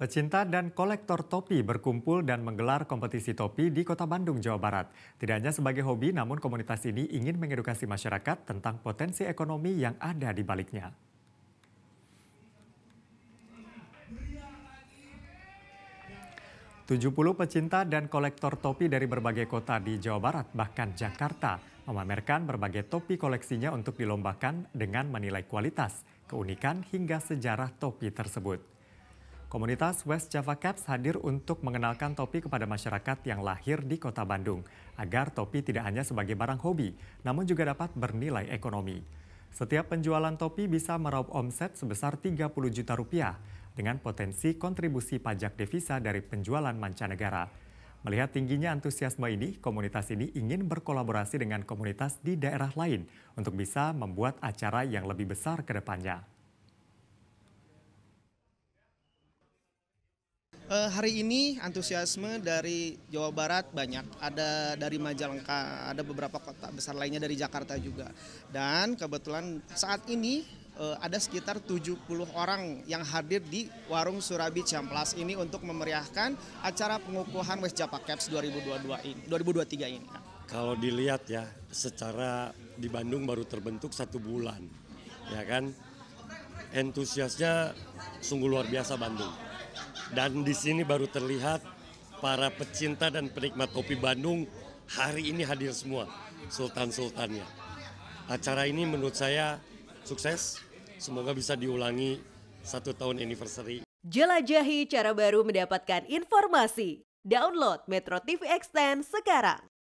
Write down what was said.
Pecinta dan kolektor topi berkumpul dan menggelar kompetisi topi di Kota Bandung, Jawa Barat. Tidak hanya sebagai hobi, namun komunitas ini ingin mengedukasi masyarakat tentang potensi ekonomi yang ada di baliknya. Tujuh puluh pecinta dan kolektor topi dari berbagai kota di Jawa Barat, bahkan Jakarta, memamerkan berbagai topi koleksinya untuk dilombakan dengan menilai kualitas, keunikan, hingga sejarah topi tersebut. Komunitas West Java Caps hadir untuk mengenalkan topi kepada masyarakat yang lahir di kota Bandung, agar topi tidak hanya sebagai barang hobi, namun juga dapat bernilai ekonomi. Setiap penjualan topi bisa meraup omset sebesar 30 juta rupiah, dengan potensi kontribusi pajak devisa dari penjualan mancanegara. Melihat tingginya antusiasme ini, komunitas ini ingin berkolaborasi dengan komunitas di daerah lain untuk bisa membuat acara yang lebih besar ke depannya. Uh, hari ini antusiasme dari Jawa Barat banyak, ada dari Majalengka, ada beberapa kota besar lainnya dari Jakarta juga. Dan kebetulan saat ini uh, ada sekitar 70 orang yang hadir di Warung Surabi Ciamplas ini untuk memeriahkan acara pengukuhan West Java Caps 2022 ini, 2023 ini. Kalau dilihat ya, secara di Bandung baru terbentuk satu bulan, ya kan? Entusiasnya sungguh luar biasa Bandung dan di sini baru terlihat para pecinta dan penikmat kopi Bandung hari ini hadir semua sultan-sultannya. Acara ini menurut saya sukses, semoga bisa diulangi satu tahun anniversary. Jelajahi cara baru mendapatkan informasi. Download Metro TV Extend sekarang.